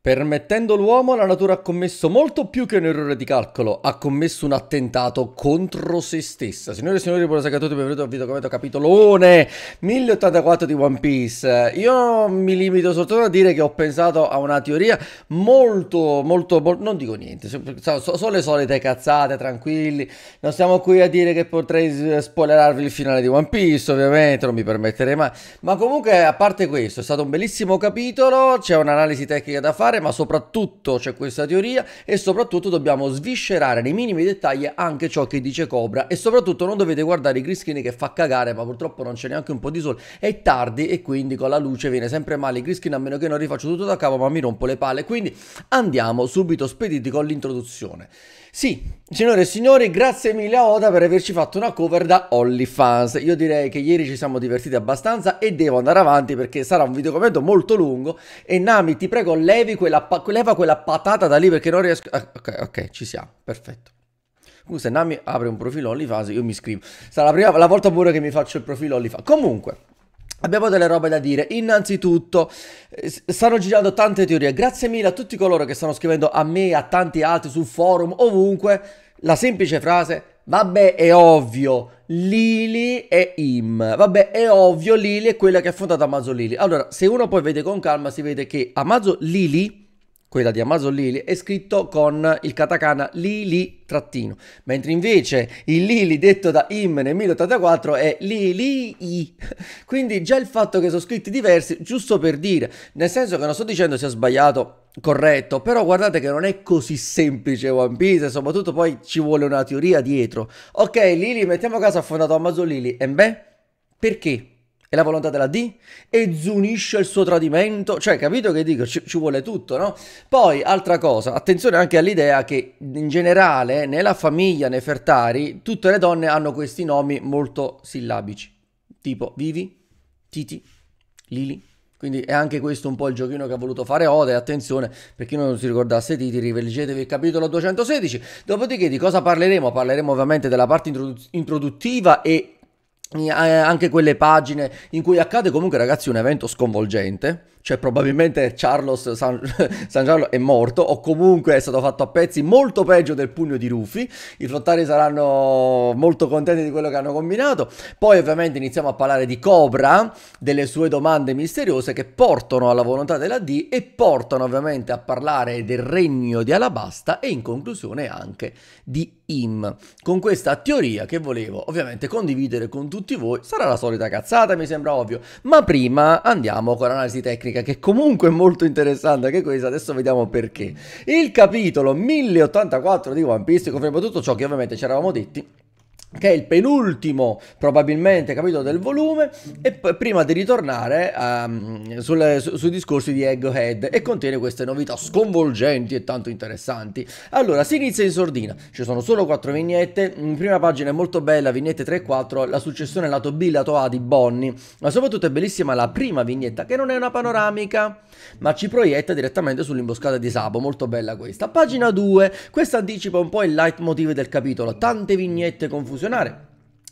Permettendo l'uomo, la natura ha commesso molto più che un errore di calcolo, ha commesso un attentato contro se stessa. Signore e signori, buonasera a tutti, benvenuti al video commento capitolone 1084 di One Piece. Io mi limito soltanto a dire che ho pensato a una teoria molto, molto, molto non dico niente, sono so le solite cazzate, tranquilli. Non stiamo qui a dire che potrei spoilerarvi il finale di One Piece, ovviamente, non mi permetterei mai. Ma comunque, a parte questo, è stato un bellissimo capitolo, c'è un'analisi tecnica da fare fare, ma soprattutto c'è questa teoria e soprattutto dobbiamo sviscerare nei minimi dettagli anche ciò che dice Cobra e soprattutto non dovete guardare i green che fa cagare, ma purtroppo non c'è neanche un po' di sole, è tardi e quindi con la luce viene sempre male i green a meno che non rifaccio tutto da capo, ma mi rompo le palle, quindi andiamo subito spediti con l'introduzione. Sì, signore e signori, grazie mille a Oda per averci fatto una cover da OnlyFans. Io direi che ieri ci siamo divertiti abbastanza e devo andare avanti perché sarà un videocommento molto lungo. E Nami, ti prego, levi quella, leva quella patata da lì perché non riesco... Ah, ok, ok, ci siamo, perfetto. Comunque se Nami apre un profilo OnlyFans io mi iscrivo. Sarà la prima la volta pure che mi faccio il profilo OnlyFans. Comunque... Abbiamo delle robe da dire. Innanzitutto, eh, stanno girando tante teorie. Grazie mille a tutti coloro che stanno scrivendo a me e a tanti altri sul forum, ovunque, la semplice frase: Vabbè, è ovvio. Lili è Im. Vabbè, è ovvio, Lili è quella che ha fondato Amazon Lili. Allora, se uno poi vede con calma, si vede che Amazon Lili quella di Amazon Lily, è scritto con il katakana Lili trattino, mentre invece il Lili detto da Im nel 1084 è Lili I. Quindi già il fatto che sono scritti diversi, giusto per dire, nel senso che non sto dicendo sia sbagliato corretto, però guardate che non è così semplice One Piece, soprattutto poi ci vuole una teoria dietro. Ok, Lili, mettiamo a caso ha fondato Amazon Lily, e beh, perché? è la volontà della D e zunisce il suo tradimento, cioè capito che dico, ci, ci, vuole tutto, no? Poi altra cosa, attenzione anche all'idea che in generale nella famiglia Nefertari tutte le donne hanno questi nomi molto sillabici, tipo Vivi, Titi, Lili. Quindi è anche questo un po' il giochino che ha voluto fare Oda e attenzione, per chi non si ricordasse Titi, rileggetevi il capitolo 216. Dopodiché di cosa parleremo? Parleremo ovviamente della parte introduttiva e eh, eh, anche quelle pagine in cui accade comunque ragazzi un evento sconvolgente cioè probabilmente Carlos San, San Carlo è morto o comunque è stato fatto a pezzi molto peggio del pugno di Ruffi i flottari saranno molto contenti di quello che hanno combinato poi ovviamente iniziamo a parlare di Cobra delle sue domande misteriose che portano alla volontà della D e portano ovviamente a parlare del regno di Alabasta e in conclusione anche di im. Con questa teoria che volevo ovviamente condividere con tutti voi, sarà la solita cazzata, mi sembra ovvio, ma prima andiamo con l'analisi tecnica che comunque è molto interessante anche questa, adesso vediamo perché. Il capitolo 1084 di One Piece conferma tutto ciò che ovviamente ci eravamo detti che è il penultimo probabilmente capitolo del volume e p- prima di ritornare um, ehm, sulle, su, sui discorsi di Egghead e contiene queste novità sconvolgenti e tanto interessanti allora si inizia in sordina ci sono solo quattro vignette in prima pagina è molto bella vignette 3 e 4 la successione lato B lato A di Bonnie ma soprattutto è bellissima la prima vignetta che non è una panoramica ma ci proietta direttamente sull'imboscata di Sabo molto bella questa pagina 2 questa anticipa un po' il leitmotiv del capitolo tante vignette confuse fusionare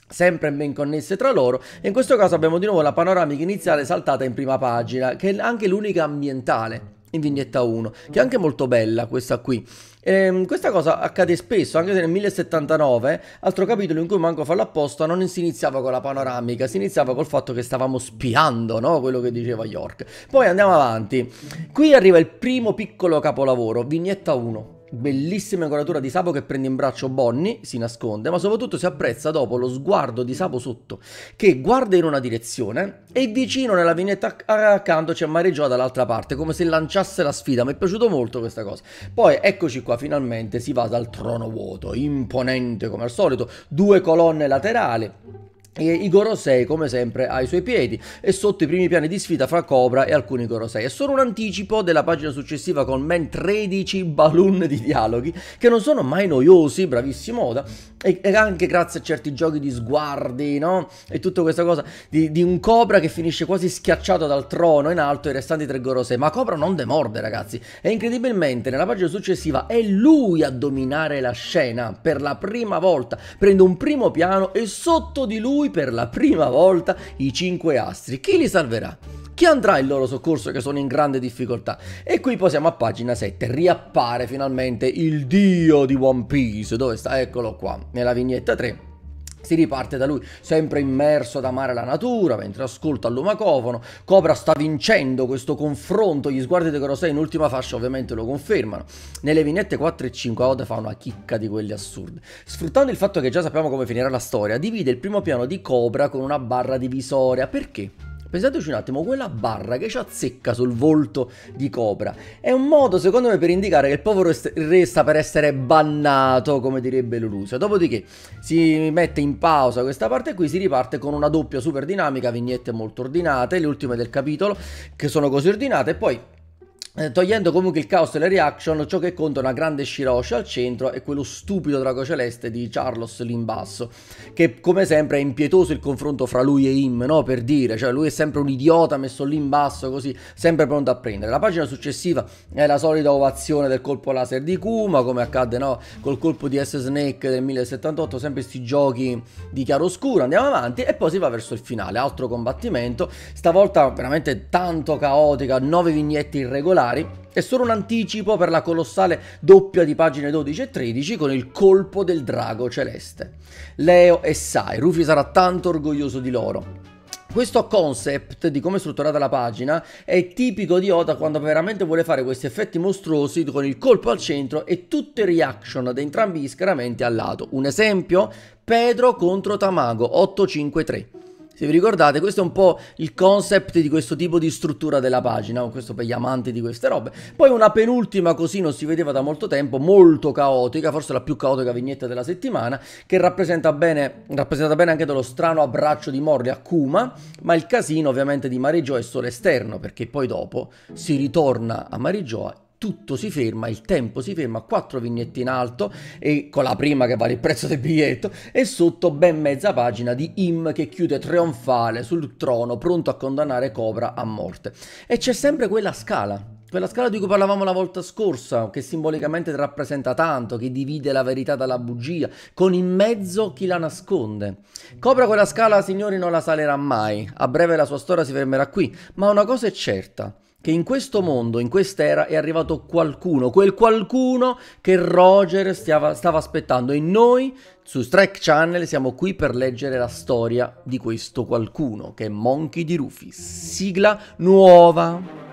sempre ben connesse tra loro e in questo caso abbiamo di nuovo la panoramica iniziale saltata in prima pagina che è anche l'unica ambientale in vignetta 1 che è anche molto bella questa qui e ehm, questa cosa accade spesso anche se nel 1079 altro capitolo in cui manco fa l'apposta non si iniziava con la panoramica si iniziava col fatto che stavamo spiando no? quello che diceva York poi andiamo avanti qui arriva il primo piccolo capolavoro vignetta 1 Bellissima incoratura di Sapo che prende in braccio Bonnie, si nasconde, ma soprattutto si apprezza dopo lo sguardo di Sapo sotto, che guarda in una direzione e vicino nella vignetta accanto c'è Mary dall'altra parte, come se lanciasse la sfida. Mi è piaciuto molto questa cosa. Poi eccoci qua, finalmente si va dal trono vuoto, imponente come al solito, due colonne laterali i Gorosei, come sempre ai suoi piedi e sotto i primi piani di sfida fra Cobra e alcuni Gorosei. È solo un anticipo della pagina successiva con ben 13 balloon di dialoghi che non sono mai noiosi, bravissimo Oda, e, e anche grazie a certi giochi di sguardi, no? E tutta questa cosa di, di, un Cobra che finisce quasi schiacciato dal trono in alto e i restanti tre Gorosei. Ma Cobra non demorde ragazzi e incredibilmente nella pagina successiva è lui a dominare la scena per la prima volta, prende un primo piano e sotto di lui lui per la prima volta i cinque astri. Chi li salverà? Chi andrà in loro soccorso che sono in grande difficoltà? E qui poi a pagina 7, riappare finalmente il dio di One Piece. Dove sta? Eccolo qua, nella vignetta 3 si riparte da lui, sempre immerso ad amare la natura, mentre ascolta l'umacofono. Cobra sta vincendo questo confronto, gli sguardi di Corosei in ultima fascia ovviamente lo confermano. Nelle vignette 4 e 5 Oda fa una chicca di quelli assurdi. Sfruttando il fatto che già sappiamo come finirà la storia, divide il primo piano di Cobra con una barra divisoria. Perché? Pensateci un attimo, quella barra che ci azzecca sul volto di Cobra è un modo, secondo me, per indicare che il povero re sta per essere bannato, come direbbe Lulusa. Dopodiché si mette in pausa questa parte qui, si riparte con una doppia super dinamica, vignette molto ordinate, le ultime del capitolo che sono così ordinate, e poi eh, togliendo comunque il caos e le reaction, ciò che conta è una grande Shiroshi al centro e quello stupido drago celeste di Charlos lì in basso, che come sempre è impietoso il confronto fra lui e Im, no? per dire, cioè lui è sempre un idiota messo lì in basso così, sempre pronto a prendere. La pagina successiva è la solita ovazione del colpo laser di Kuma, come accadde no? col colpo di S-Snake del 1078, sempre questi giochi di chiaroscuro, andiamo avanti e poi si va verso il finale, altro combattimento, stavolta veramente tanto caotica, 9 vignette irregolari, particolari è solo un anticipo per la colossale doppia di pagine 12 e 13 con il colpo del drago celeste. Leo e Sai, Rufy sarà tanto orgoglioso di loro. Questo concept di come è strutturata la pagina è tipico di Oda quando veramente vuole fare questi effetti mostruosi con il colpo al centro e tutte le reaction da entrambi gli schieramenti al lato. Un esempio, Pedro contro Tamago 853. Se vi ricordate, questo è un po' il concept di questo tipo di struttura della pagina, questo per gli amanti di queste robe. Poi una penultima così non si vedeva da molto tempo, molto caotica, forse la più caotica vignetta della settimana, che rappresenta bene, rappresentata bene anche dallo strano abbraccio di Morley a Kuma, ma il casino ovviamente di Marigioa è solo esterno, perché poi dopo si ritorna a Marigioa tutto si ferma, il tempo si ferma, quattro vignette in alto e con la prima che vale il prezzo del biglietto e sotto ben mezza pagina di Im che chiude trionfale sul trono pronto a condannare Cobra a morte. E c'è sempre quella scala, quella scala di cui parlavamo la volta scorsa, che simbolicamente rappresenta tanto, che divide la verità dalla bugia, con in mezzo chi la nasconde. Cobra quella scala, signori, non la salerà mai. A breve la sua storia si fermerà qui, ma una cosa è certa che in questo mondo, in quest'era, è arrivato qualcuno, quel qualcuno che Roger stava, stava aspettando e noi su Strike Channel siamo qui per leggere la storia di questo qualcuno che è Monkey di Rufy, sigla nuova.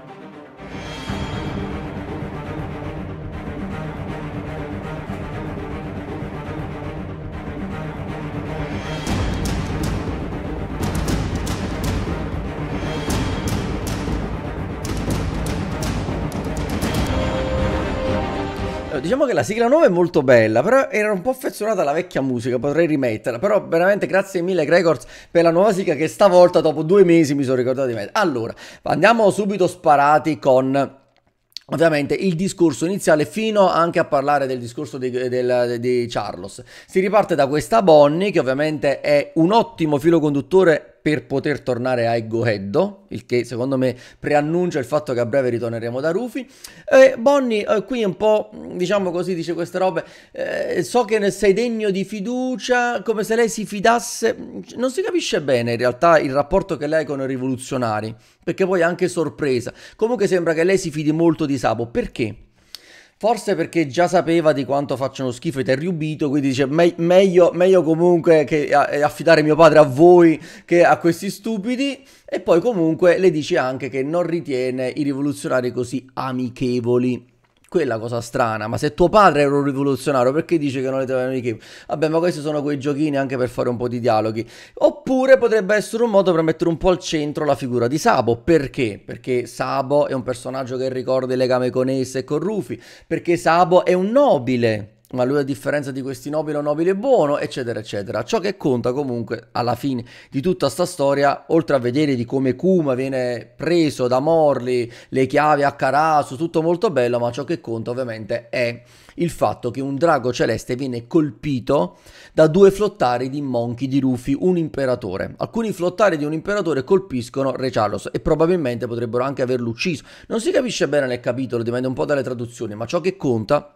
Eh, diciamo che la sigla nuova è molto bella, però era un po' affezionata alla vecchia musica, potrei rimetterla. Però veramente grazie mille Gregors per la nuova sigla che stavolta dopo due mesi mi sono ricordato di mettere. Allora, andiamo subito sparati con... Ovviamente il discorso iniziale fino anche a parlare del discorso di, del, di Charles. Si riparte da questa Bonnie che ovviamente è un ottimo filo conduttore per poter tornare a Egoeddo, il che secondo me preannuncia il fatto che a breve ritorneremo da Rufy. Eh, Bonnie qui un po', diciamo così, dice queste robe, eh, so che ne sei degno di fiducia, come se lei si fidasse, non si capisce bene in realtà il rapporto che lei ha con i rivoluzionari, perché poi è anche sorpresa. Comunque sembra che lei si fidi molto di Sabo, perché? Forse perché già sapeva di quanto facciano schifo i terriubito, quindi dice me- meglio, meglio, comunque che affidare mio padre a voi che a questi stupidi. E poi comunque le dice anche che non ritiene i rivoluzionari così amichevoli quella cosa strana. Ma se tuo padre era un rivoluzionario, perché dice che non le trovano i game? Vabbè, ma questi sono quei giochini anche per fare un po' di dialoghi. Oppure potrebbe essere un modo per mettere un po' al centro la figura di Sabo. Perché? Perché Sabo è un personaggio che ricorda il legame con Ace e con Rufy. Perché Sabo è un nobile ma lui a differenza di questi nobili è un nobile buono, eccetera, eccetera. Ciò che conta comunque alla fine di tutta sta storia, oltre a vedere di come Kuma viene preso da Morley, le chiavi a Carasu, tutto molto bello, ma ciò che conta ovviamente è il fatto che un drago celeste viene colpito da due flottari di monchi di Rufy, un imperatore. Alcuni flottari di un imperatore colpiscono Re Charles e probabilmente potrebbero anche averlo ucciso. Non si capisce bene nel capitolo, dipende un po' dalle traduzioni, ma ciò che conta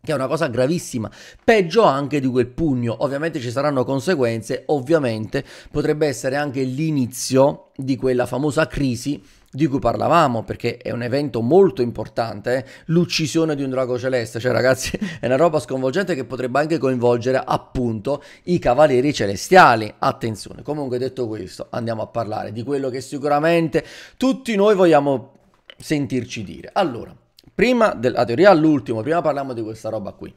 che è una cosa gravissima, peggio anche di quel pugno. Ovviamente ci saranno conseguenze, ovviamente potrebbe essere anche l'inizio di quella famosa crisi di cui parlavamo, perché è un evento molto importante, eh? l'uccisione di un drago celeste, cioè ragazzi è una roba sconvolgente che potrebbe anche coinvolgere appunto i cavalieri celestiali, attenzione, comunque detto questo andiamo a parlare di quello che sicuramente tutti noi vogliamo sentirci dire. Allora, Prima della teoria all'ultimo, prima parliamo di questa roba qui.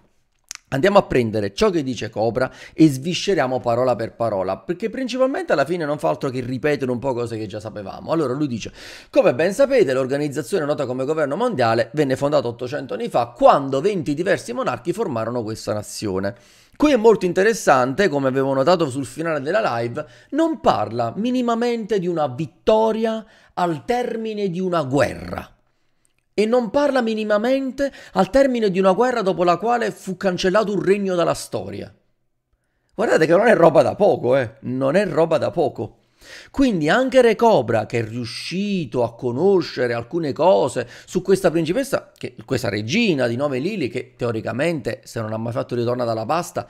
Andiamo a prendere ciò che dice Cobra e svisceriamo parola per parola, perché principalmente alla fine non fa altro che ripetere un po' cose che già sapevamo. Allora lui dice, come ben sapete l'organizzazione nota come governo mondiale venne fondata 800 anni fa quando 20 diversi monarchi formarono questa nazione. Qui è molto interessante, come avevo notato sul finale della live, non parla minimamente di una vittoria al termine di una guerra e non parla minimamente al termine di una guerra dopo la quale fu cancellato un regno dalla storia. Guardate che non è roba da poco, eh? Non è roba da poco. Quindi anche Re Cobra, che è riuscito a conoscere alcune cose su questa principessa, che, questa regina di nome Lili, che teoricamente, se non ha mai fatto ritorno dalla pasta,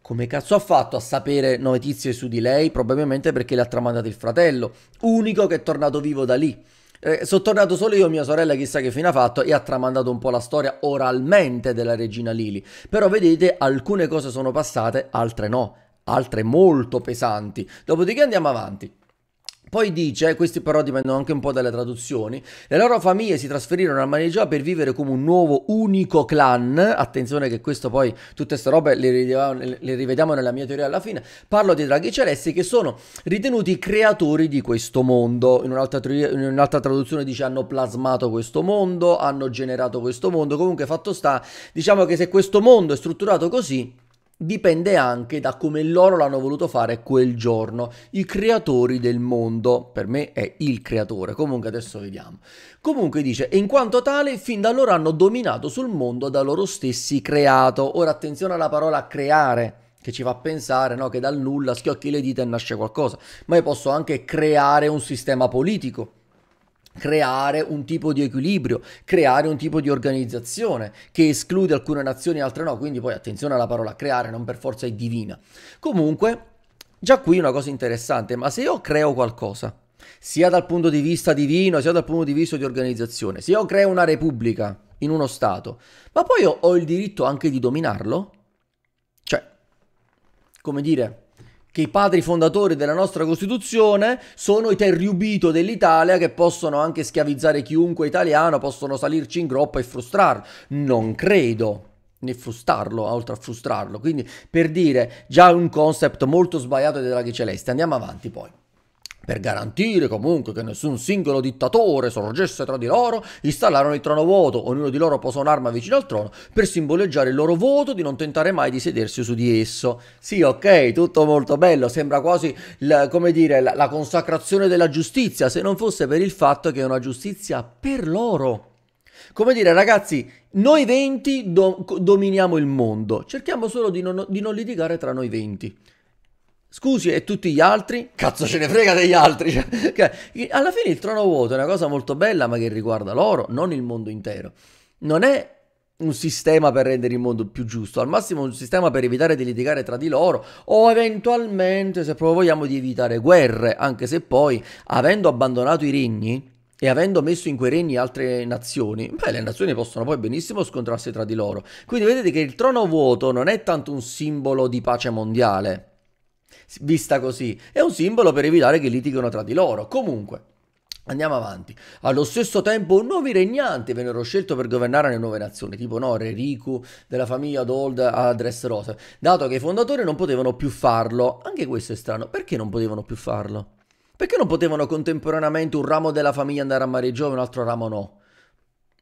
come cazzo ha fatto a sapere notizie su di lei? Probabilmente perché le ha tramandato il fratello, unico che è tornato vivo da lì. Eh, sono tornato solo io e mia sorella, chissà che fine ha fatto, e ha tramandato un po' la storia oralmente della regina Lili. Però vedete, alcune cose sono passate, altre no, altre molto pesanti. Dopodiché andiamo avanti. Poi dice, questi però dipendono anche un po' dalle traduzioni, le loro famiglie si trasferirono a Manegia per vivere come un nuovo unico clan, attenzione che questo poi, tutte queste robe le rivediamo, le rivediamo, nella mia teoria alla fine, parlo dei draghi celesti che sono ritenuti creatori di questo mondo, in un'altra, in un'altra traduzione dice hanno plasmato questo mondo, hanno generato questo mondo, comunque fatto sta, diciamo che se questo mondo è strutturato così, dipende anche da come loro l'hanno voluto fare quel giorno, i creatori del mondo, per me è il creatore, comunque adesso vediamo. Comunque dice, e in quanto tale, fin da allora hanno dominato sul mondo da loro stessi creato. Ora attenzione alla parola creare, che ci fa pensare no? che dal nulla schiocchi le dita e nasce qualcosa, ma io posso anche creare un sistema politico, creare un tipo di equilibrio, creare un tipo di organizzazione che esclude alcune nazioni e altre no, quindi poi attenzione alla parola creare, non per forza è divina. Comunque, già qui una cosa interessante, ma se io creo qualcosa, sia dal punto di vista divino, sia dal punto di vista di organizzazione, se io creo una repubblica in uno Stato, ma poi ho, ho il diritto anche di dominarlo? Cioè, come dire che i padri fondatori della nostra Costituzione sono i terriubito dell'Italia che possono anche schiavizzare chiunque italiano, possono salirci in groppa e frustrarlo. Non credo né frustrarlo, oltre a frustrarlo. Quindi per dire già un concept molto sbagliato dei draghi celesti. Andiamo avanti poi. Per garantire comunque che nessun singolo dittatore sorgesse tra di loro, installarono il trono vuoto, ognuno di loro posò un'arma vicino al trono per simboleggiare il loro voto di non tentare mai di sedersi su di esso. Sì, ok, tutto molto bello, sembra quasi la, come dire, la, la consacrazione della giustizia, se non fosse per il fatto che è una giustizia per loro. Come dire, ragazzi, noi 20 do- dominiamo il mondo, cerchiamo solo di non, di non litigare tra noi 20. Scusi, e tutti gli altri? Cazzo ce ne frega degli altri! Cioè, alla fine il trono vuoto è una cosa molto bella, ma che riguarda loro, non il mondo intero. Non è un sistema per rendere il mondo più giusto, al massimo un sistema per evitare di litigare tra di loro o eventualmente, se proprio vogliamo, di evitare guerre, anche se poi, avendo abbandonato i regni e avendo messo in quei regni altre nazioni, beh, le nazioni possono poi benissimo scontrarsi tra di loro. Quindi vedete che il trono vuoto non è tanto un simbolo di pace mondiale vista così. È un simbolo per evitare che litigano tra di loro. Comunque. Andiamo avanti. Allo stesso tempo, nuovi regnanti vennero scelti per governare le nuove nazioni, tipo no, Re Riku della famiglia Dold a Dressrosa, dato che i fondatori non potevano più farlo. Anche questo è strano, perché non potevano più farlo? Perché non potevano contemporaneamente un ramo della famiglia andare a mareggio e un altro ramo no?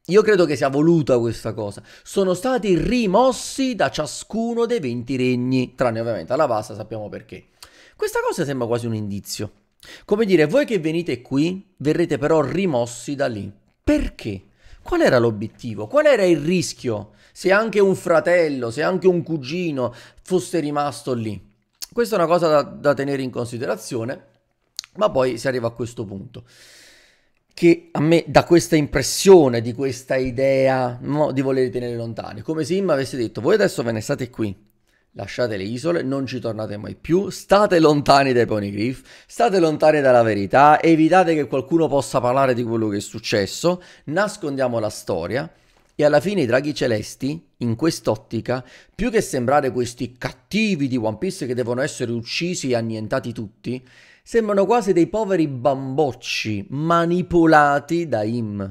Io credo che sia voluta questa cosa. Sono stati rimossi da ciascuno dei 20 regni, tranne ovviamente alla Vasa, sappiamo perché. Questa cosa sembra quasi un indizio. Come dire, voi che venite qui verrete però rimossi da lì. Perché? Qual era l'obiettivo? Qual era il rischio se anche un fratello, se anche un cugino fosse rimasto lì? Questa è una cosa da, da tenere in considerazione, ma poi si arriva a questo punto che a me dà questa impressione di questa idea no, di voler tenere lontani, come se Imma avesse detto voi adesso ve ne state qui, Lasciate le isole, non ci tornate mai più, state lontani dai Pony Griff, state lontani dalla verità, evitate che qualcuno possa parlare di quello che è successo, nascondiamo la storia e alla fine i draghi celesti, in quest'ottica, più che sembrare questi cattivi di One Piece che devono essere uccisi e annientati tutti, sembrano quasi dei poveri bambocci manipolati da Im.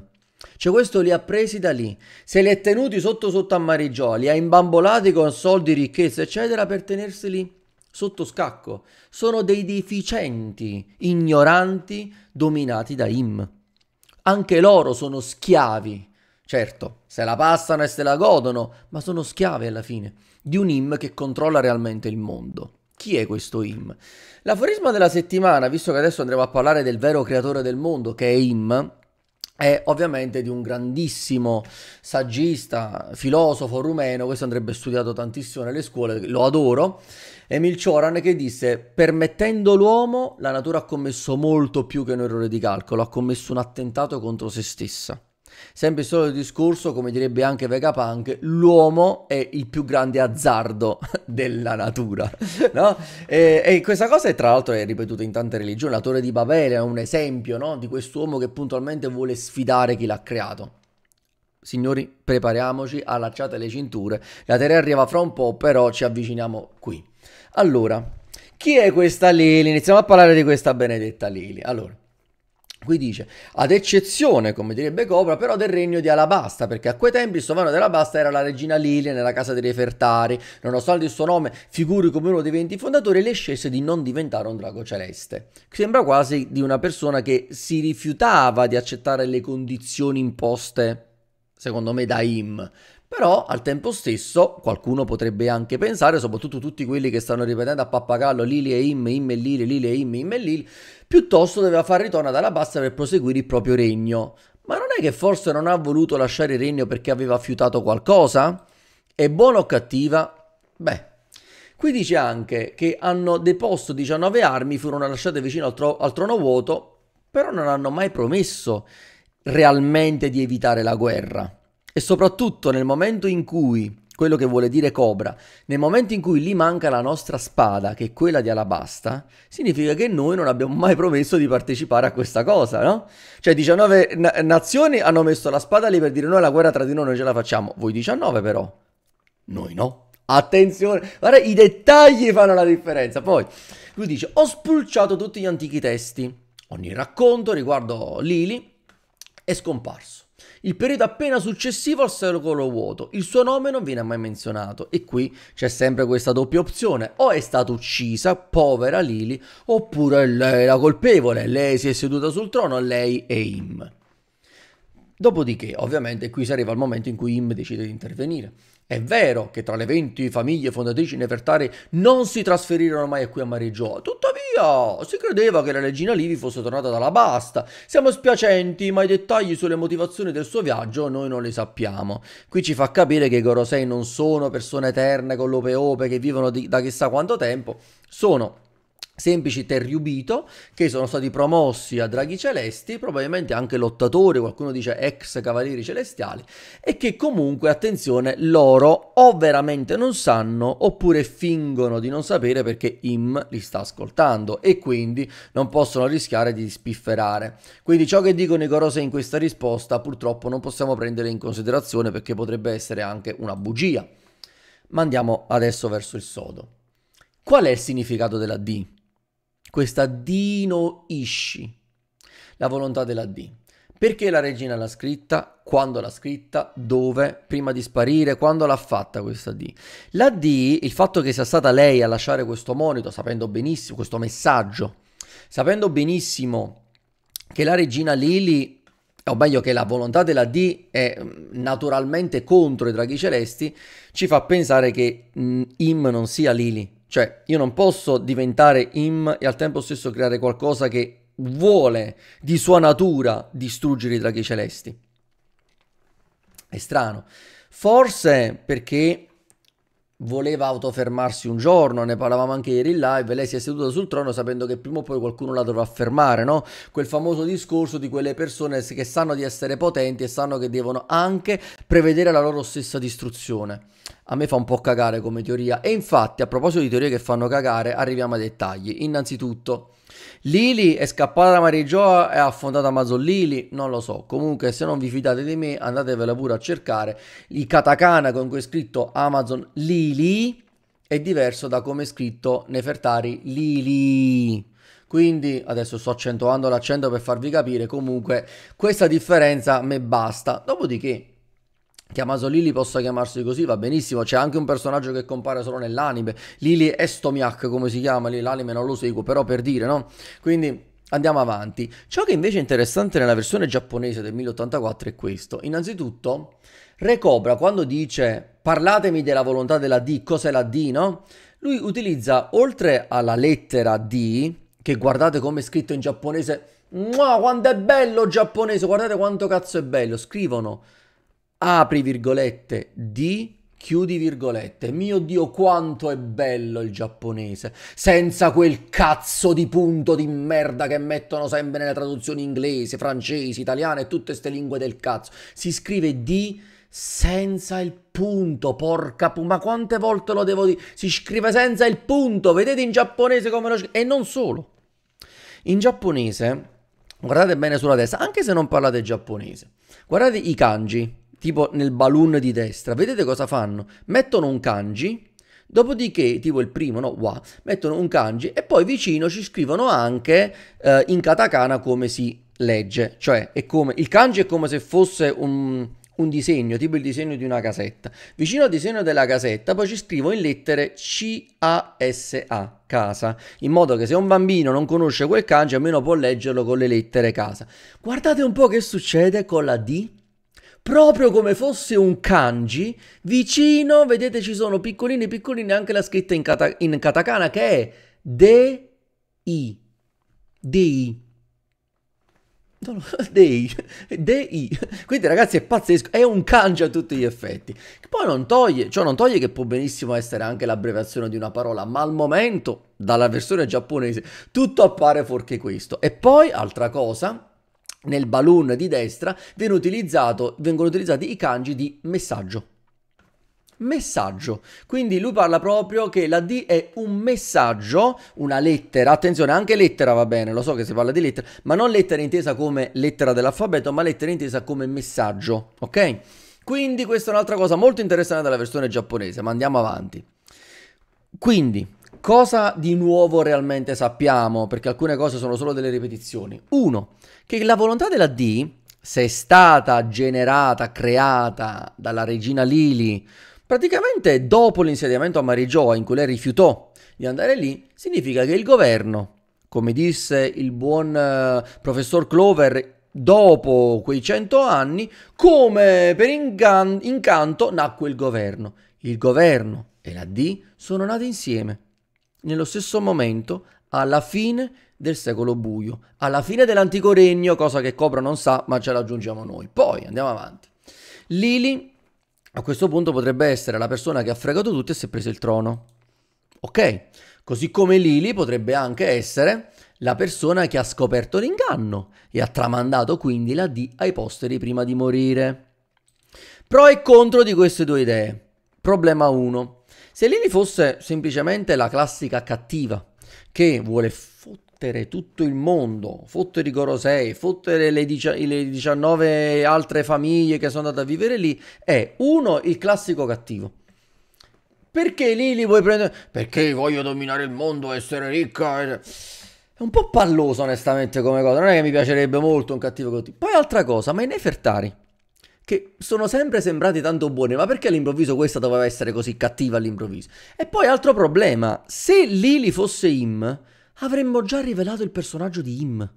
Cioè questo li ha presi da lì, se li ha tenuti sotto sotto a Marigio, li ha imbambolati con soldi, ricchezze, eccetera, per tenerseli sotto scacco. Sono dei deficienti, ignoranti, dominati da Im. Anche loro sono schiavi. Certo, se la passano e se la godono, ma sono schiavi alla fine di un Im che controlla realmente il mondo. Chi è questo Im? L'aforisma della settimana, visto che adesso andremo a parlare del vero creatore del mondo, che è Im, è ovviamente di un grandissimo saggista, filosofo rumeno, questo andrebbe studiato tantissimo nelle scuole, lo adoro, Emil Cioran che disse permettendo l'uomo la natura ha commesso molto più che un errore di calcolo, ha commesso un attentato contro se stessa. Sempre solo il discorso, come direbbe anche Vegapunk, l'uomo è il più grande azzardo della natura, no? E, e questa cosa è, tra l'altro è ripetuta in tante religioni, la Torre di Babele è un esempio, no? Di quest'uomo che puntualmente vuole sfidare chi l'ha creato signori, prepariamoci, allacciate le cinture. La terra arriva fra un po', però ci avviciniamo qui. Allora, chi è questa Lili? Iniziamo a parlare di questa benedetta Lili. Allora, Qui dice, ad eccezione, come direbbe Cobra, però del regno di Alabasta, perché a quei tempi il sovrano Sovano d'Alabasta era la regina Lilia nella casa dei Refertari, nonostante il suo nome figuri come uno dei venti fondatori, le scese di non diventare un drago celeste. Sembra quasi di una persona che si rifiutava di accettare le condizioni imposte, secondo me, da Im, però al tempo stesso qualcuno potrebbe anche pensare, soprattutto tutti quelli che stanno ripetendo a pappagallo Lili e Im, Im e Lili, Lili e Im, Im e Lili, piuttosto doveva far ritorno ad Alabasta per proseguire il proprio regno. Ma non è che forse non ha voluto lasciare il regno perché aveva fiutato qualcosa? È buona o cattiva? Beh, Qui dice anche che hanno deposto 19 armi, furono lasciate vicino al, tro- al, trono vuoto, però non hanno mai promesso realmente di evitare la guerra. E soprattutto nel momento in cui, quello che vuole dire Cobra, nel momento in cui lì manca la nostra spada, che è quella di Alabasta, significa che noi non abbiamo mai promesso di partecipare a questa cosa, no? Cioè 19 na- nazioni hanno messo la spada lì per dire noi la guerra tra di noi non ce la facciamo, voi 19 però, noi no. Attenzione, guarda i dettagli fanno la differenza. Poi lui dice: Ho spulciato tutti gli antichi testi. Ogni racconto riguardo Lili è scomparso. Il periodo appena successivo al secolo vuoto, il suo nome non viene mai menzionato e qui c'è sempre questa doppia opzione, o è stata uccisa, povera Lily, oppure lei è la colpevole, lei si è seduta sul trono, lei è Im. Dopodiché, ovviamente, qui si arriva al momento in cui Im decide di intervenire. È vero che tra le 20 famiglie fondatrici nefertari non si trasferirono mai qui a Marigioa, tuttavia si credeva che la regina Livi fosse tornata dalla Basta. Siamo spiacenti, ma i dettagli sulle motivazioni del suo viaggio noi non li sappiamo. Qui ci fa capire che i Gorosei non sono persone eterne con l'Opeope che vivono da chissà quanto tempo, sono semplici terriubito che sono stati promossi a draghi celesti, probabilmente anche lottatori, qualcuno dice ex cavalieri celestiali, e che comunque, attenzione, loro o veramente non sanno oppure fingono di non sapere perché Im li sta ascoltando e quindi non possono rischiare di spifferare. Quindi ciò che dicono i Corose in questa risposta purtroppo non possiamo prendere in considerazione perché potrebbe essere anche una bugia. Ma andiamo adesso verso il sodo. Qual è il significato della D? questa Dino Ishi, la volontà della D. Perché la regina l'ha scritta? Quando l'ha scritta? Dove? Prima di sparire? Quando l'ha fatta questa D? La D, il fatto che sia stata lei a lasciare questo monito, sapendo benissimo questo messaggio, sapendo benissimo che la regina Lili, o meglio che la volontà della D è mm, naturalmente contro i draghi celesti, ci fa pensare che mh, mm, Im non sia Lili, cioè, io non posso diventare im e al tempo stesso creare qualcosa che vuole di sua natura distruggere i draghi celesti. È strano. Forse perché voleva autofermarsi un giorno, ne parlavamo anche ieri in live, lei si è seduta sul trono sapendo che prima o poi qualcuno la dovrà fermare, no? Quel famoso discorso di quelle persone che sanno di essere potenti e sanno che devono anche prevedere la loro stessa distruzione. A me fa un po' cagare come teoria e infatti a proposito di teorie che fanno cagare arriviamo ai dettagli. Innanzitutto Lili è scappata da Marigioa e ha affondato Lili, non lo so. Comunque se non vi fidate di me andatevela pure a cercare. Il katakana con cui è scritto Amazon Lili è diverso da come è scritto Nefertari Lili. Quindi adesso sto accentuando l'accento per farvi capire, comunque questa differenza me basta. Dopodiché chiamato Lily possa chiamarsi così, va benissimo. C'è anche un personaggio che compare solo nell'anime, Lily Estomiak, come si chiama, l'anime non lo seguo, però per dire, no? Quindi andiamo avanti. Ciò che invece è interessante nella versione giapponese del 1084 è questo. Innanzitutto, Recobra quando dice parlatemi della volontà della D, cos'è la D, no? Lui utilizza oltre alla lettera D, che guardate come è scritto in giapponese, quanto è bello il giapponese, guardate quanto cazzo è bello, scrivono apri virgolette, di Chiudi virgolette, mio Dio quanto è bello il giapponese, senza quel cazzo di punto di merda che mettono sempre nelle traduzioni inglesi, francesi, italiane e tutte ste lingue del cazzo. Si scrive di senza il punto, porca pu... ma quante volte lo devo dire? Si scrive senza il punto, vedete in giapponese come lo scrive? E non solo. In giapponese, guardate bene sulla testa, anche se non parlate giapponese, guardate i kanji tipo nel balloon di destra. Vedete cosa fanno? Mettono un kanji, dopodiché, tipo il primo, no, wa, mettono un kanji e poi vicino ci scrivono anche eh, in katakana come si legge, cioè come, il kanji è come se fosse un, un disegno, tipo il disegno di una casetta. Vicino al disegno della casetta poi ci scrivo in lettere C-A-S-A, casa, in modo che se un bambino non conosce quel kanji almeno può leggerlo con le lettere casa. Guardate un po' che succede con la D proprio come fosse un kanji. Vicino, vedete, ci sono piccolini piccolini anche la scritta in, kata in katakana che è DI. DI. No, dei, dei. Quindi ragazzi è pazzesco, è un kanji a tutti gli effetti. Poi non toglie, cioè non toglie che può benissimo essere anche l'abbreviazione di una parola, ma al momento, dalla versione giapponese, tutto appare fuorché questo. E poi, altra cosa, nel balloon di destra viene vengono utilizzati i kanji di messaggio. Messaggio. Quindi lui parla proprio che la D è un messaggio, una lettera. Attenzione, anche lettera va bene, lo so che si parla di lettera, ma non lettera intesa come lettera dell'alfabeto, ma lettera intesa come messaggio, ok? Quindi questa è un'altra cosa molto interessante della versione giapponese, ma andiamo avanti. Quindi, cosa di nuovo realmente sappiamo? Perché alcune cose sono solo delle ripetizioni. 1 che la volontà della D, se è stata generata, creata dalla regina Lili, praticamente dopo l'insediamento a Marigioa in cui lei rifiutò di andare lì, significa che il governo, come disse il buon uh, professor Clover, dopo quei cento anni, come per incan- incanto nacque il governo. Il governo e la D sono nati insieme, nello stesso momento, alla fine del secolo buio. Alla fine dell'antico regno, cosa che Cobra non sa, ma ce la aggiungiamo noi. Poi andiamo avanti. Lili a questo punto potrebbe essere la persona che ha fregato tutti e si è preso il trono. Ok? Così come Lili potrebbe anche essere la persona che ha scoperto l'inganno e ha tramandato quindi la D ai posteri prima di morire. Pro e contro di queste due idee. Problema 1. Se Lili fosse semplicemente la classica cattiva che vuole fottere tutto il mondo, fottere i Gorosei, fottere le, le 19 altre famiglie che sono andate a vivere lì, è uno il classico cattivo. Perché lì li vuoi prendere? Perché voglio dominare il mondo, essere ricca. Eh. È un po' palloso, onestamente, come cosa. Non è che mi piacerebbe molto un cattivo così. Poi altra cosa, ma i Nefertari, che sono sempre sembrati tanto buoni, ma perché all'improvviso questa doveva essere così cattiva all'improvviso? E poi altro problema, se Lili fosse Im, avremmo già rivelato il personaggio di Im.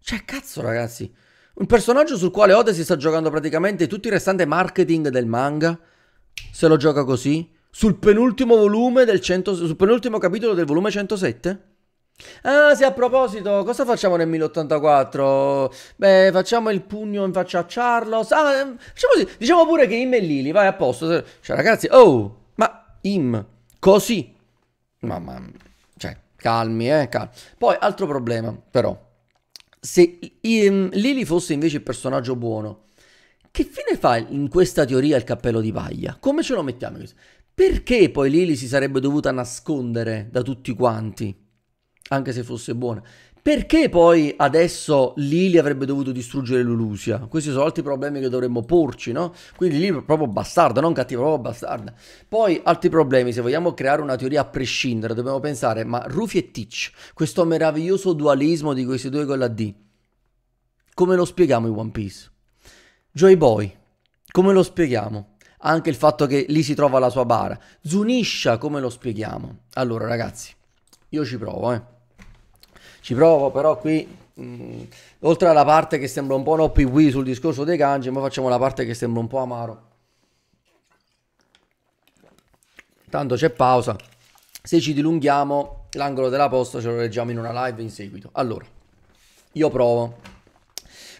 Cioè, cazzo, ragazzi. Un personaggio sul quale Oda si sta giocando praticamente tutto il restante marketing del manga. Se lo gioca così. Sul penultimo volume del 100, sul penultimo capitolo del volume 107. Ah, sì, a proposito, cosa facciamo nel 1084? Beh, facciamo il pugno in faccia a Charlos. Ah, ehm, facciamo così. Diciamo pure che Im e Lili, vai a posto. Cioè, ragazzi, oh, ma Im, così. Mamma mia. Calmi, eh, calmi. Poi, altro problema, però. Se um, ehm, Lily fosse invece il personaggio buono, che fine fa in questa teoria il cappello di paglia? Come ce lo mettiamo? Perché poi Lily si sarebbe dovuta nascondere da tutti quanti? Anche se fosse buona. Perché poi adesso Lili avrebbe dovuto distruggere Lulusia? Questi sono altri problemi che dovremmo porci, no? Quindi Lili è proprio bastarda, non cattiva, proprio bastarda. Poi altri problemi, se vogliamo creare una teoria a prescindere, dobbiamo pensare, ma Rufy e Teach, questo meraviglioso dualismo di questi due con la D, come lo spieghiamo in One Piece? Joy Boy, come lo spieghiamo? Anche il fatto che lì si trova la sua bara. Zunisha, come lo spieghiamo? Allora ragazzi, io ci provo, eh. Ci provo, però qui, mh, mm, oltre alla parte che sembra un po' no piwi sul discorso dei kanji, ma facciamo la parte che sembra un po' amaro. Tanto c'è pausa. Se ci dilunghiamo, l'angolo della posta ce lo leggiamo in una live in seguito. Allora, io provo.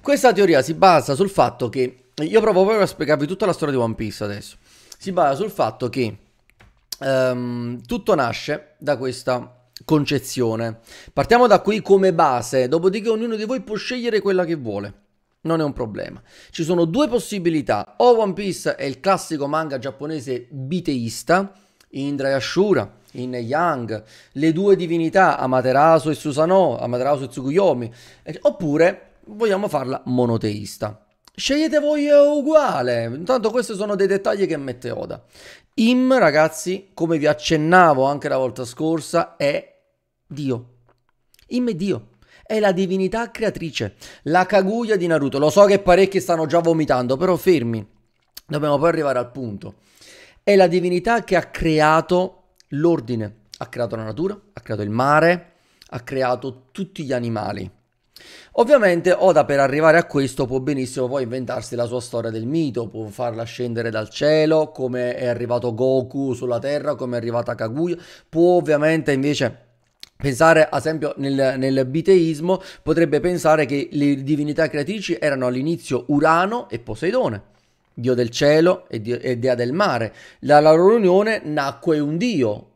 Questa teoria si basa sul fatto che... Io provo proprio a spiegarvi tutta la storia di One Piece adesso. Si basa sul fatto che... Um, tutto nasce da questa concezione. Partiamo da qui come base, dopodiché ognuno di voi può scegliere quella che vuole. Non è un problema. Ci sono due possibilità. O One Piece è il classico manga giapponese biteista, Indra e Ashura, in Yang, le due divinità, Amaterasu e Susanoo, Amaterasu e Tsukuyomi, oppure vogliamo farla monoteista. Scegliete voi uguale, intanto questi sono dei dettagli che mette Oda. Im, ragazzi, come vi accennavo anche la volta scorsa, è Dio. Imme Dio. È la divinità creatrice. La Kaguya di Naruto. Lo so che parecchi stanno già vomitando, però fermi. Dobbiamo poi arrivare al punto. È la divinità che ha creato l'ordine. Ha creato la natura, ha creato il mare, ha creato tutti gli animali. Ovviamente Oda per arrivare a questo può benissimo poi inventarsi la sua storia del mito, può farla scendere dal cielo, come è arrivato Goku sulla terra, come è arrivata Kaguya, può ovviamente invece Pensare, ad esempio, nel, nel, biteismo potrebbe pensare che le divinità creatrici erano all'inizio Urano e Poseidone, dio del cielo e, dio, e dea del mare. Dalla loro unione nacque un dio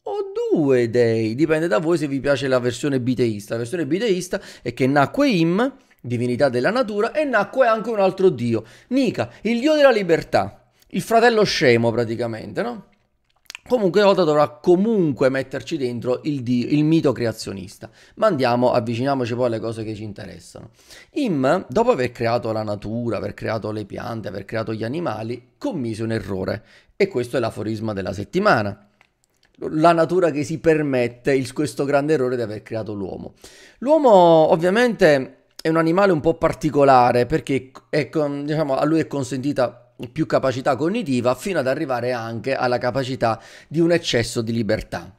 o due dei, dipende da voi se vi piace la versione biteista. La versione biteista è che nacque Im, divinità della natura, e nacque anche un altro dio, Nica, il dio della libertà, il fratello scemo praticamente, no? Comunque Oda dovrà comunque metterci dentro il, dio, il, mito creazionista. Ma andiamo, avviciniamoci poi alle cose che ci interessano. Im, dopo aver creato la natura, aver creato le piante, aver creato gli animali, commise un errore. E questo è l'aforisma della settimana. La natura che si permette il, questo grande errore di aver creato l'uomo. L'uomo ovviamente è un animale un po' particolare perché è, diciamo, a lui è consentita più capacità cognitiva fino ad arrivare anche alla capacità di un eccesso di libertà.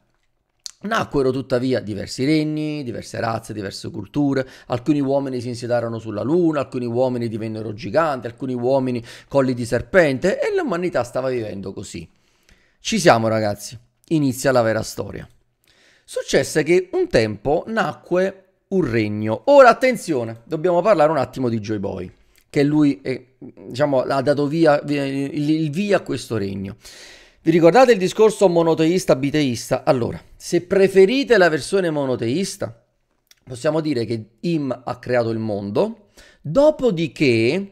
Nacquero tuttavia diversi regni, diverse razze, diverse culture, alcuni uomini si insediarono sulla luna, alcuni uomini divennero giganti, alcuni uomini colli di serpente e l'umanità stava vivendo così. Ci siamo ragazzi, inizia la vera storia. Successe che un tempo nacque un regno. Ora attenzione, dobbiamo parlare un attimo di Joy Boy, che lui è diciamo, ha dato via, il, il via a questo regno. Vi ricordate il discorso monoteista-biteista? Allora, se preferite la versione monoteista, possiamo dire che Im ha creato il mondo, dopodiché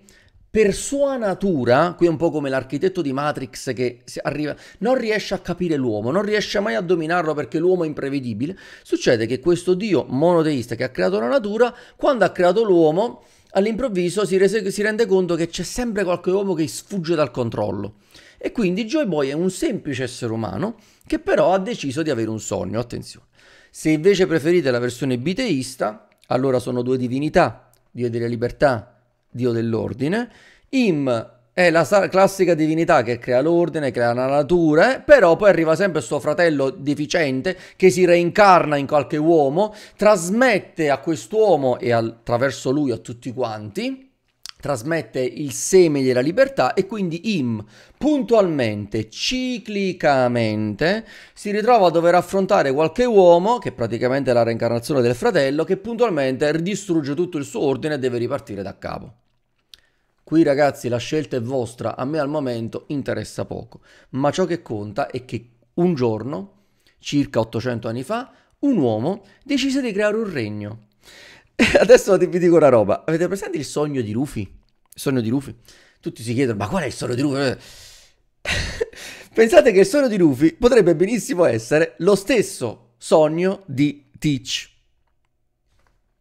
per sua natura, qui è un po' come l'architetto di Matrix che arriva, non riesce a capire l'uomo, non riesce mai a dominarlo perché l'uomo è imprevedibile, succede che questo Dio monoteista che ha creato la natura, quando ha creato l'uomo, all'improvviso si, rese, si rende conto che c'è sempre qualche uomo che sfugge dal controllo. E quindi Joy Boy è un semplice essere umano che però ha deciso di avere un sogno, attenzione. Se invece preferite la versione biteista, allora sono due divinità, Dio della libertà, Dio dell'ordine. Im è la classica divinità che crea l'ordine, crea la natura, eh? però poi arriva sempre suo fratello deficiente che si reincarna in qualche uomo, trasmette a quest'uomo e attraverso lui a tutti quanti, trasmette il seme della libertà e quindi Im puntualmente, ciclicamente, si ritrova a dover affrontare qualche uomo, che è praticamente la reincarnazione del fratello, che puntualmente distrugge tutto il suo ordine e deve ripartire da capo. Qui ragazzi la scelta è vostra, a me al momento interessa poco, ma ciò che conta è che un giorno, circa 800 anni fa, un uomo decise di creare un regno. Adesso vi dico una roba, avete presente il sogno di Rufy? Il sogno di Rufy? Tutti si chiedono, ma qual è il sogno di Rufy? Pensate che il sogno di Rufy potrebbe benissimo essere lo stesso sogno di Teach.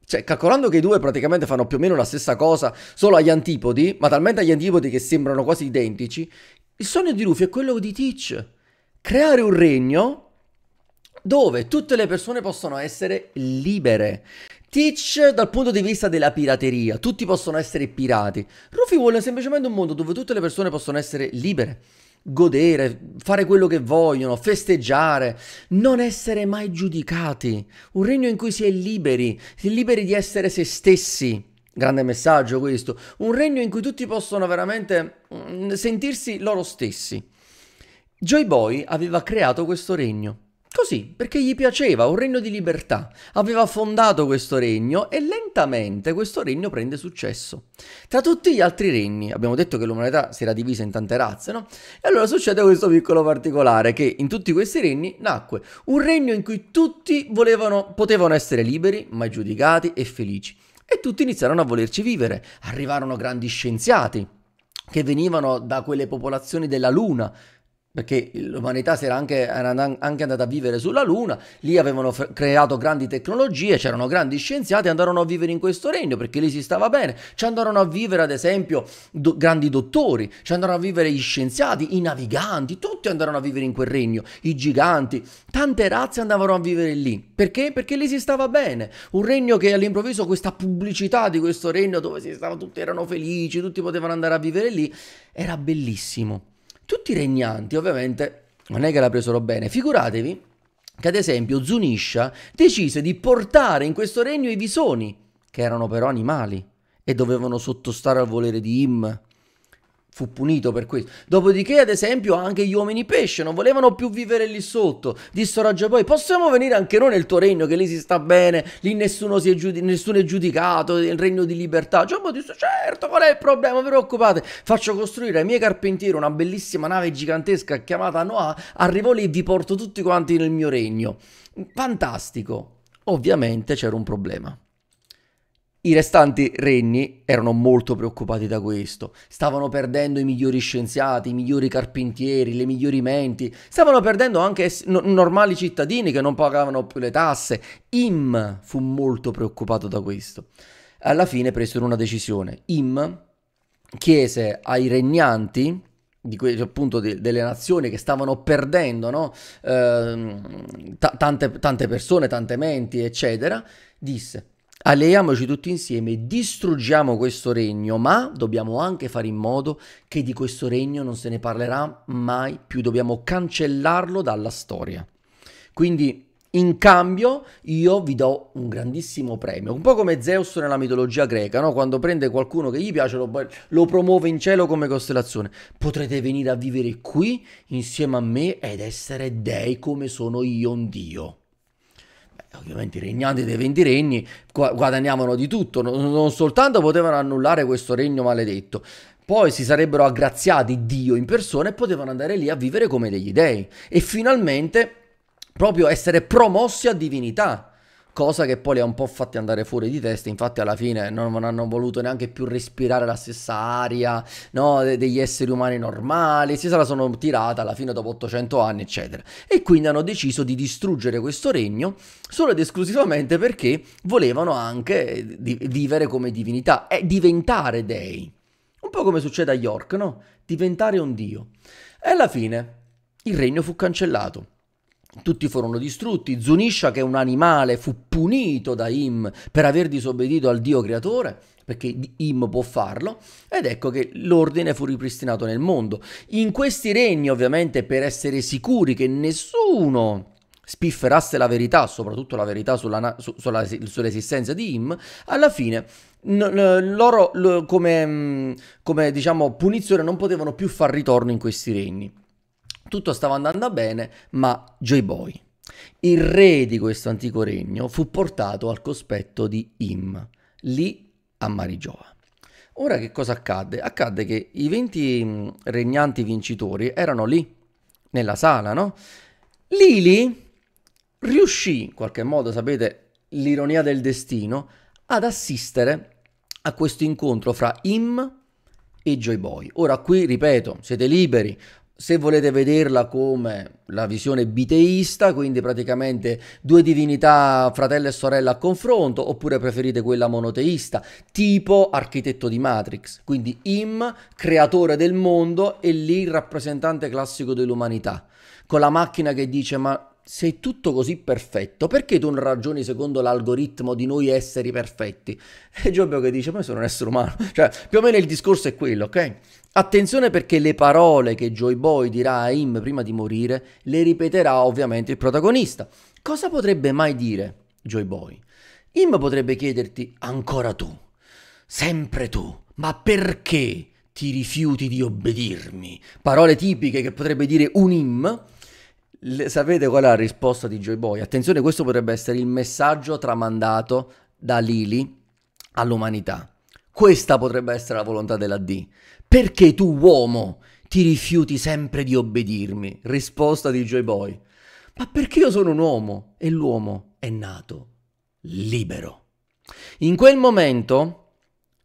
Cioè, calcolando che i due praticamente fanno più o meno la stessa cosa, solo agli antipodi, ma talmente agli antipodi che sembrano quasi identici, il sogno di Luffy è quello di Teach. Creare un regno dove tutte le persone possono essere libere. Teach dal punto di vista della pirateria, tutti possono essere pirati. Luffy vuole semplicemente un mondo dove tutte le persone possono essere libere godere, fare quello che vogliono, festeggiare, non essere mai giudicati, un regno in cui si è liberi, si è liberi di essere se stessi. Grande messaggio questo, un regno in cui tutti possono veramente mm, sentirsi loro stessi. Joy Boy aveva creato questo regno. Così, perché gli piaceva, un regno di libertà. Aveva fondato questo regno e lentamente questo regno prende successo. Tra tutti gli altri regni, abbiamo detto che l'umanità si era divisa in tante razze, no? E allora succede questo piccolo particolare che in tutti questi regni nacque un regno in cui tutti volevano, potevano essere liberi, mai giudicati e felici. E tutti iniziarono a volerci vivere. Arrivarono grandi scienziati, che venivano da quelle popolazioni della Luna, perché l'umanità era anche, era anche, andata a vivere sulla Luna, lì avevano f- creato grandi tecnologie, c'erano grandi scienziati, andarono a vivere in questo regno perché lì si stava bene, ci andarono a vivere ad esempio do- grandi dottori, ci andarono a vivere gli scienziati, i naviganti, tutti andarono a vivere in quel regno, i giganti, tante razze andavano a vivere lì, perché? Perché lì si stava bene, un regno che all'improvviso questa pubblicità di questo regno dove si stava, tutti erano felici, tutti potevano andare a vivere lì, era bellissimo. Tutti i regnanti ovviamente non è che la presero bene, figuratevi che ad esempio Zuniscia decise di portare in questo regno i visoni, che erano però animali e dovevano sottostare al volere di Im fu punito per questo. Dopodiché, ad esempio, anche gli uomini pesce non volevano più vivere lì sotto. Disse Raggio poi: possiamo venire anche noi nel tuo regno, che lì si sta bene, lì nessuno, è, giudi- nessuno è giudicato, è il regno di libertà. Giobbe disse, certo, qual è il problema, vi preoccupate. Faccio costruire ai miei carpentieri una bellissima nave gigantesca chiamata Noah, arrivo lì e vi porto tutti quanti nel mio regno. Fantastico. Ovviamente c'era un problema. I restanti regni erano molto preoccupati da questo, stavano perdendo i migliori scienziati, i migliori carpentieri, le migliori menti, stavano perdendo anche no normali cittadini che non pagavano più le tasse. Im fu molto preoccupato da questo. Alla fine presero una decisione. Im chiese ai regnanti di que- appunto de delle nazioni che stavano perdendo no? eh, tante, tante persone, tante menti, eccetera, disse Alleiamoci tutti insieme, distruggiamo questo regno, ma dobbiamo anche fare in modo che di questo regno non se ne parlerà mai più, dobbiamo cancellarlo dalla storia. Quindi in cambio io vi do un grandissimo premio, un po' come Zeus nella mitologia greca, no? quando prende qualcuno che gli piace lo, lo, promuove in cielo come costellazione. Potrete venire a vivere qui insieme a me ed essere dei come sono io un dio. Ovviamente i regnanti dei venti regni guadagnavano di tutto, non soltanto potevano annullare questo regno maledetto, poi si sarebbero aggraziati Dio in persona e potevano andare lì a vivere come degli dei e finalmente proprio essere promossi a divinità cosa che poi li ha un po' fatti andare fuori di testa, infatti alla fine non hanno voluto neanche più respirare la stessa aria no? De- degli esseri umani normali, si se la sono tirata alla fine dopo 800 anni eccetera e quindi hanno deciso di distruggere questo regno solo ed esclusivamente perché volevano anche di- vivere come divinità e eh, diventare dei, un po' come succede a York, no? diventare un dio e alla fine il regno fu cancellato tutti furono distrutti. Zunisha, che è un animale, fu punito da Im per aver disobbedito al Dio creatore, perché Im può farlo, ed ecco che l'ordine fu ripristinato nel mondo. In questi regni, ovviamente, per essere sicuri che nessuno spifferasse la verità, soprattutto la verità sulla, su, sulla, sull'esistenza di Im, alla fine loro come, mm, come diciamo, punizione non potevano più far ritorno in questi regni. Tutto stava andando bene, ma Joy boy il re di questo antico regno, fu portato al cospetto di Im, lì a Marigioa. Ora che cosa accadde? Accadde che i 20 mm, regnanti vincitori erano lì, nella sala, no? Lili riuscì, in qualche modo, sapete, l'ironia del destino, ad assistere a questo incontro fra Im e Joy Boy. Ora qui, ripeto, siete liberi, se volete vederla come la visione biteista, quindi praticamente due divinità fratello e sorella a confronto, oppure preferite quella monoteista, tipo architetto di Matrix, quindi Im, creatore del mondo e lì il rappresentante classico dell'umanità, con la macchina che dice ma sei tutto così perfetto, perché tu non ragioni secondo l'algoritmo di noi esseri perfetti? E Giobbe che dice, ma io sono un essere umano. Cioè, più o meno il discorso è quello, ok? Attenzione perché le parole che Joy Boy dirà a Im prima di morire le ripeterà ovviamente il protagonista. Cosa potrebbe mai dire Joy Boy? Im potrebbe chiederti ancora tu, sempre tu, ma perché ti rifiuti di obbedirmi? Parole tipiche che potrebbe dire un Im. Le, sapete qual è la risposta di Joy Boy? Attenzione, questo potrebbe essere il messaggio tramandato da Lily all'umanità. Questa potrebbe essere la volontà della D. Perché tu, uomo, ti rifiuti sempre di obbedirmi? Risposta di Joy Boy. Ma perché io sono un uomo e l'uomo è nato libero. In quel momento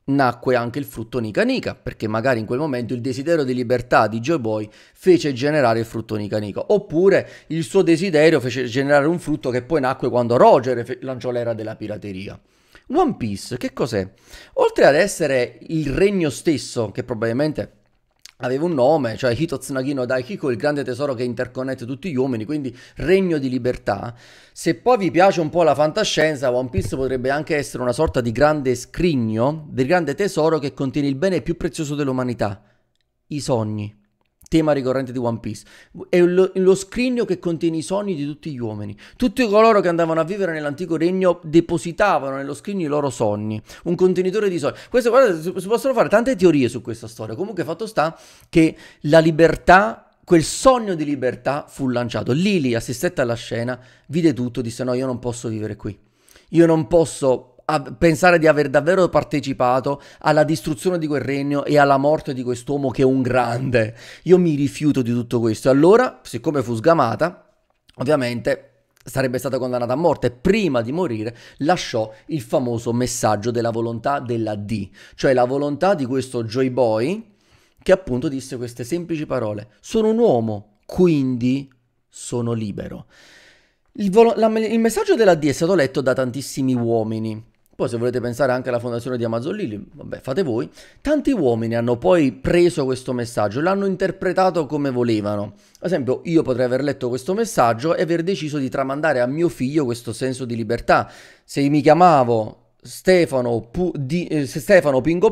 nacque anche il frutto Nika Nika, perché magari in quel momento il desiderio di libertà di Joy Boy fece generare il frutto Nika Nika, oppure il suo desiderio fece generare un frutto che poi nacque quando Roger lanciò l'era della pirateria. One Piece che cos'è? Oltre ad essere il regno stesso, che probabilmente aveva un nome, cioè Hitotsunagino Daikiko, il grande tesoro che interconnette tutti gli uomini, quindi regno di libertà. Se poi vi piace un po' la fantascienza, One Piece potrebbe anche essere una sorta di grande scrigno, di grande tesoro che contiene il bene più prezioso dell'umanità, i sogni tema ricorrente di One Piece, è lo, lo scrigno che contiene i sogni di tutti gli uomini. Tutti coloro che andavano a vivere nell'antico regno depositavano nello scrigno i loro sogni, un contenitore di sogni. Questo, guardate, si possono fare tante teorie su questa storia, comunque fatto sta che la libertà quel sogno di libertà fu lanciato. Lily assistette alla scena, vide tutto, disse no, io non posso vivere qui. Io non posso a pensare di aver davvero partecipato alla distruzione di quel regno e alla morte di quest'uomo che è un grande. Io mi rifiuto di tutto questo. Allora, siccome fu sgamata, ovviamente sarebbe stata condannata a morte, prima di morire lasciò il famoso messaggio della volontà della D, cioè la volontà di questo Joy Boy che appunto disse queste semplici parole, sono un uomo, quindi sono libero. Il, volo- la- il messaggio della D è stato letto da tantissimi uomini, poi se volete pensare anche alla fondazione di Amazon Lily, vabbè, fate voi. Tanti uomini hanno poi preso questo messaggio, l'hanno interpretato come volevano. Ad esempio, io potrei aver letto questo messaggio e aver deciso di tramandare a mio figlio questo senso di libertà. Se mi chiamavo Stefano, Pu- di, eh, Stefano Pingo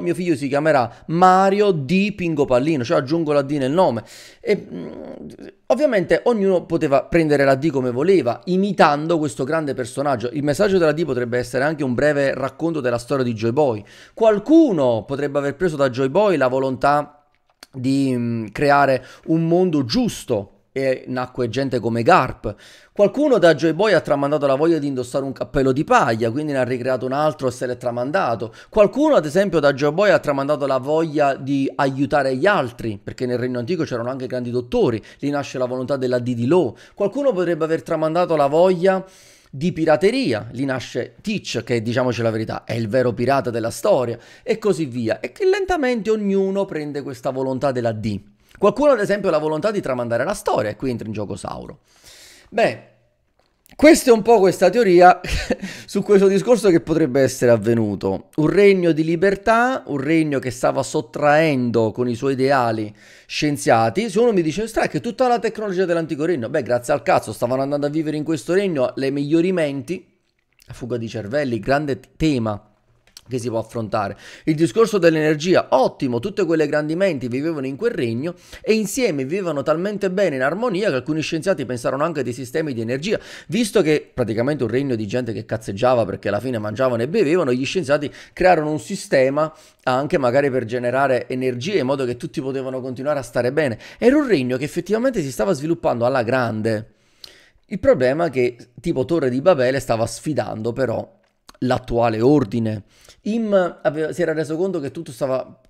mio figlio si chiamerà Mario di Pingopallino, cioè aggiungo la D nel nome. E, mh, mm, ovviamente ognuno poteva prendere la D come voleva, imitando questo grande personaggio. Il messaggio della D potrebbe essere anche un breve racconto della storia di Joy Boy. Qualcuno potrebbe aver preso da Joy Boy la volontà di mh, mm, creare un mondo giusto e nacque gente come Garp. Qualcuno da Joy Boy ha tramandato la voglia di indossare un cappello di paglia, quindi ne ha ricreato un altro e se l'è tramandato. Qualcuno, ad esempio, da Joy Boy ha tramandato la voglia di aiutare gli altri, perché nel Regno Antico c'erano anche grandi dottori, lì nasce la volontà della Didi Law. Qualcuno potrebbe aver tramandato la voglia di pirateria, lì nasce Teach che diciamoci la verità è il vero pirata della storia e così via e che lentamente ognuno prende questa volontà della D. Qualcuno, ad esempio, ha la volontà di tramandare la storia e qui entra in gioco Sauro. Beh, questa è un po' questa teoria su questo discorso che potrebbe essere avvenuto. Un regno di libertà, un regno che stava sottraendo con i suoi ideali scienziati. Se uno mi dice, stra, che tutta la tecnologia dell'antico regno, beh, grazie al cazzo, stavano andando a vivere in questo regno le migliori menti, la fuga di cervelli, grande tema che si può affrontare. Il discorso dell'energia, ottimo, tutte quelle grandi menti vivevano in quel regno e insieme vivevano talmente bene in armonia che alcuni scienziati pensarono anche dei sistemi di energia, visto che praticamente un regno di gente che cazzeggiava perché alla fine mangiavano e bevevano, gli scienziati crearono un sistema anche magari per generare energie in modo che tutti potevano continuare a stare bene. Era un regno che effettivamente si stava sviluppando alla grande. Il problema è che tipo Torre di Babele stava sfidando però l'attuale ordine. Im aveva, si era reso conto che tutto stava,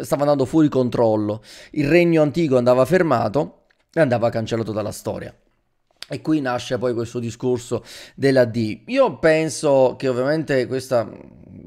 stava andando fuori controllo, il regno antico andava fermato e andava cancellato dalla storia. E qui nasce poi questo discorso della D. Io penso che ovviamente questa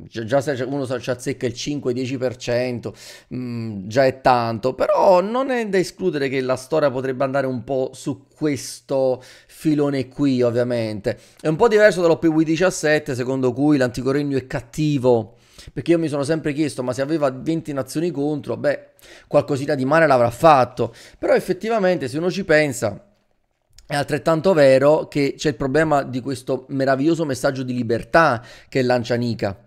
cioè, già se uno ci azzecca il 5-10% mh, mm, già è tanto, però non è da escludere che la storia potrebbe andare un po' su questo filone qui, ovviamente. È un po' diverso dall'OPW 17, secondo cui l'antico regno è cattivo perché io mi sono sempre chiesto ma se aveva 20 nazioni contro beh qualcosina di male l'avrà fatto però effettivamente se uno ci pensa è altrettanto vero che c'è il problema di questo meraviglioso messaggio di libertà che lancia Nika.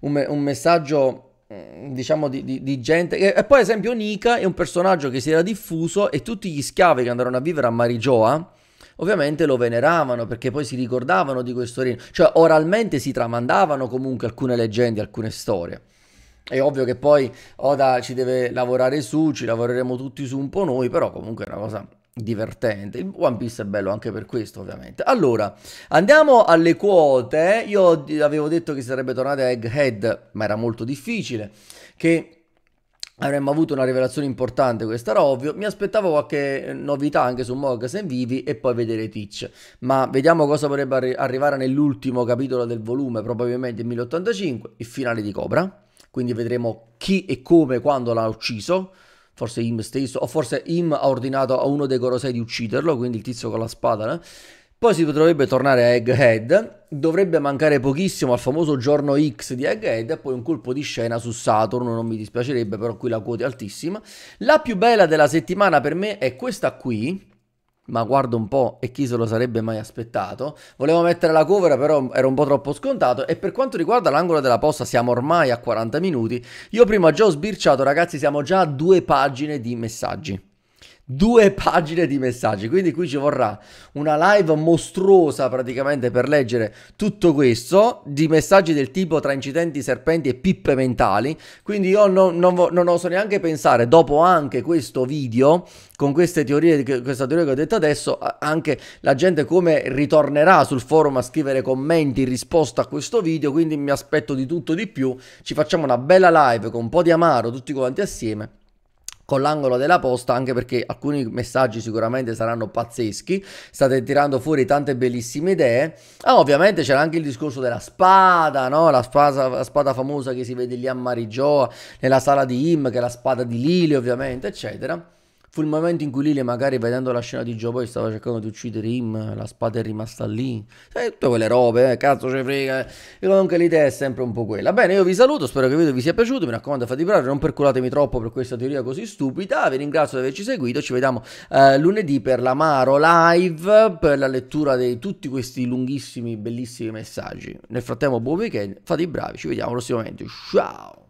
un, me- un messaggio mm, diciamo di, di, di, gente e, poi ad esempio Nika è un personaggio che si era diffuso e tutti gli schiavi che andarono a vivere a Marigioa ovviamente lo veneravano perché poi si ricordavano di questo regno cioè oralmente si tramandavano comunque alcune leggende alcune storie è ovvio che poi Oda ci deve lavorare su ci lavoreremo tutti su un po' noi però comunque è una cosa divertente. Il One Piece è bello anche per questo, ovviamente. Allora, andiamo alle quote. Io avevo detto che sarebbe tornata Egghead, ma era molto difficile. Che avremmo avuto una rivelazione importante, questo era ovvio. Mi aspettavo qualche novità anche su Morgas and Vivi e poi vedere Teach. Ma vediamo cosa potrebbe arri arrivare nell'ultimo capitolo del volume, probabilmente 1085, il finale di Cobra. Quindi vedremo chi e come, quando l'ha ucciso forse Im stesso, o forse Im ha ordinato a uno dei Gorosei di ucciderlo, quindi il tizio con la spada, eh? Poi si potrebbe tornare a Egghead, dovrebbe mancare pochissimo al famoso giorno X di Egghead e poi un colpo di scena su Saturno, non mi dispiacerebbe, però qui la quota è altissima. La più bella della settimana per me è questa qui, ma guardo un po' e chi se lo sarebbe mai aspettato. Volevo mettere la cover però era un po' troppo scontato e per quanto riguarda l'angolo della posta siamo ormai a 40 minuti. Io prima già ho sbirciato ragazzi siamo già a due pagine di messaggi due pagine di messaggi, quindi qui ci vorrà una live mostruosa praticamente per leggere tutto questo, di messaggi del tipo tra incidenti, serpenti e pippe mentali, quindi io non, non, non oso neanche pensare, dopo anche questo video, con queste teorie, questa teoria che ho detto adesso, anche la gente come ritornerà sul forum a scrivere commenti in risposta a questo video, quindi mi aspetto di tutto di più, ci facciamo una bella live con un po' di amaro tutti quanti assieme con l'angolo della posta anche perché alcuni messaggi sicuramente saranno pazzeschi state tirando fuori tante bellissime idee ah, ovviamente c'era anche il discorso della spada no? la, spada, la spada famosa che si vede lì a Marigioa nella sala di Im che è la spada di Lili ovviamente eccetera Fu il momento in cui Lily, magari vedendo la scena di Joe Boy, stava cercando di uccidere him, la spada è rimasta lì. E tutte quelle robe, eh, cazzo ce frega. E comunque l'idea è sempre un po' quella. Bene, io vi saluto, spero che il video vi sia piaciuto. Mi raccomando, fate bravo, non perculatemi troppo per questa teoria così stupida. Vi ringrazio di averci seguito. Ci vediamo eh, lunedì per l'Amaro live, per la lettura di tutti questi lunghissimi, bellissimi messaggi. Nel frattempo, buon weekend, fate i bravi, ci vediamo prossimamente. Ciao!